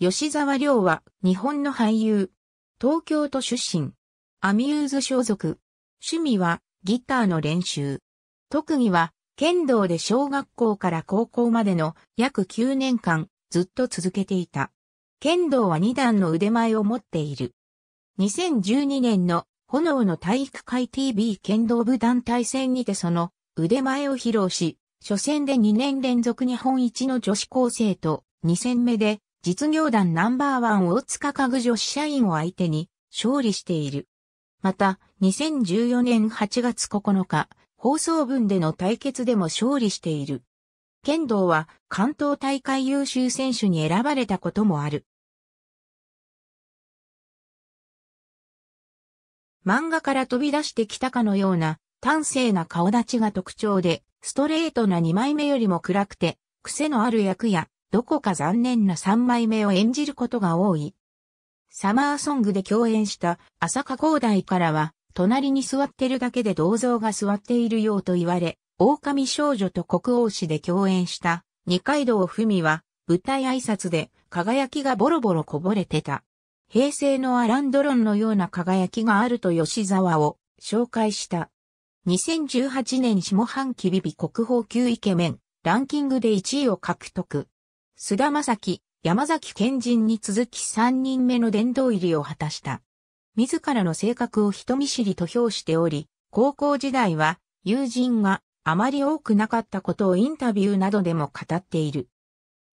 吉沢亮は日本の俳優。東京都出身。アミューズ所属。趣味はギターの練習。特技は剣道で小学校から高校までの約9年間ずっと続けていた。剣道は2段の腕前を持っている。2012年の炎の体育会 TV 剣道部団体戦にてその腕前を披露し、初戦で2年連続日本一の女子高生と2戦目で実業団ナンバーワン大塚家具女子社員を相手に勝利している。また、2014年8月9日、放送分での対決でも勝利している。剣道は関東大会優秀選手に選ばれたこともある。漫画から飛び出してきたかのような端正な顔立ちが特徴で、ストレートな2枚目よりも暗くて、癖のある役やどこか残念な3枚目を演じることが多い。サマーソングで共演した浅香光大からは、隣に座ってるだけで銅像が座っているようと言われ、狼少女と国王氏で共演した二階堂ふみは、舞台挨拶で輝きがボロボロこぼれてた。平成のアランドロンのような輝きがあると吉沢を紹介した。2018年下半期ビビ国宝級イケメンランキングで1位を獲得。須田正樹、山崎賢人に続き3人目の殿堂入りを果たした。自らの性格を人見知りと評しており、高校時代は友人があまり多くなかったことをインタビューなどでも語っている。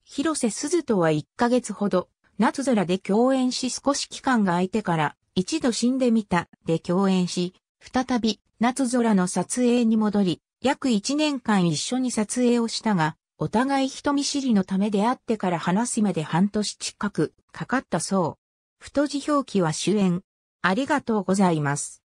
広瀬すずとは1ヶ月ほど、夏空で共演し少し期間が空いてから、一度死んでみたで共演し、再び夏空の撮影に戻り、約1年間一緒に撮影をしたが、お互い人見知りのため出会ってから話すまで半年近くかかったそう。太字表記は主演。ありがとうございます。